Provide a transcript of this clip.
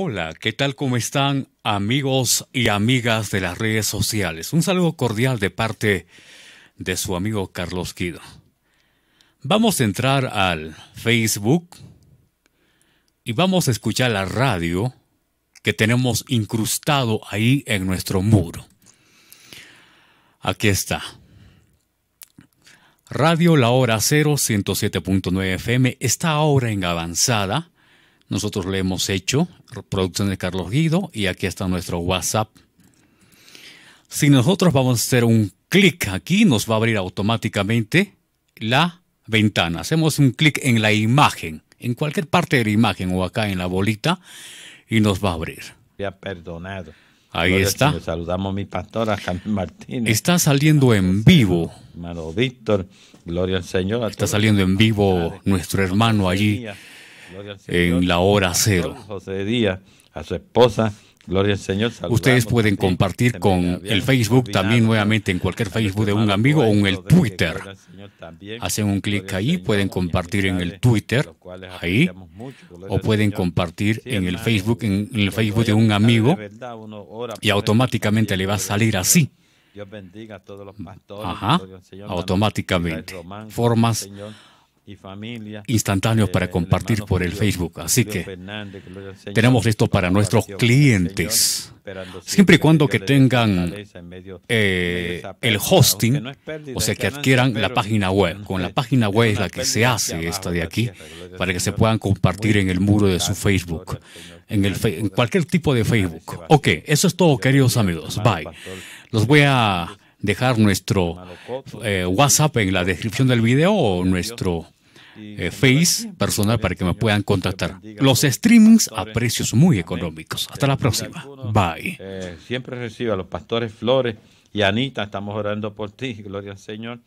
Hola, ¿qué tal? ¿Cómo están amigos y amigas de las redes sociales? Un saludo cordial de parte de su amigo Carlos Guido. Vamos a entrar al Facebook y vamos a escuchar la radio que tenemos incrustado ahí en nuestro muro. Aquí está. Radio La Hora 0107.9 FM está ahora en avanzada nosotros le hemos hecho producción de Carlos Guido y aquí está nuestro WhatsApp. Si nosotros vamos a hacer un clic aquí, nos va a abrir automáticamente la ventana. Hacemos un clic en la imagen, en cualquier parte de la imagen o acá en la bolita y nos va a abrir. perdonado. Ahí está. saludamos a mi pastora, Está saliendo en vivo. Víctor, gloria al Señor. Está saliendo en vivo nuestro hermano allí en la hora cero. a su esposa, Ustedes pueden compartir con el Facebook también nuevamente en cualquier Facebook de un amigo o en el Twitter. Hacen un clic ahí, pueden compartir en el Twitter ahí o pueden compartir en el Facebook en el Facebook de un amigo y automáticamente le va a salir así. Mm, ajá, automáticamente. Formas instantáneos para eh, compartir por el Facebook. Así que tenemos esto para nuestros clientes. Siempre y cuando que tengan eh, el hosting, o sea, que adquieran la página web. Con la página web es la que se hace esta de aquí, para que se puedan compartir en el muro de su Facebook, en, el, en cualquier tipo de Facebook. Ok, eso es todo, queridos amigos. Bye. Los voy a dejar nuestro eh, WhatsApp en la descripción del video o nuestro eh, Face personal para que me puedan contactar. Los streamings a precios muy económicos. Hasta la próxima. Bye. Eh, siempre reciba a los pastores Flores y Anita. Estamos orando por ti. Gloria al Señor.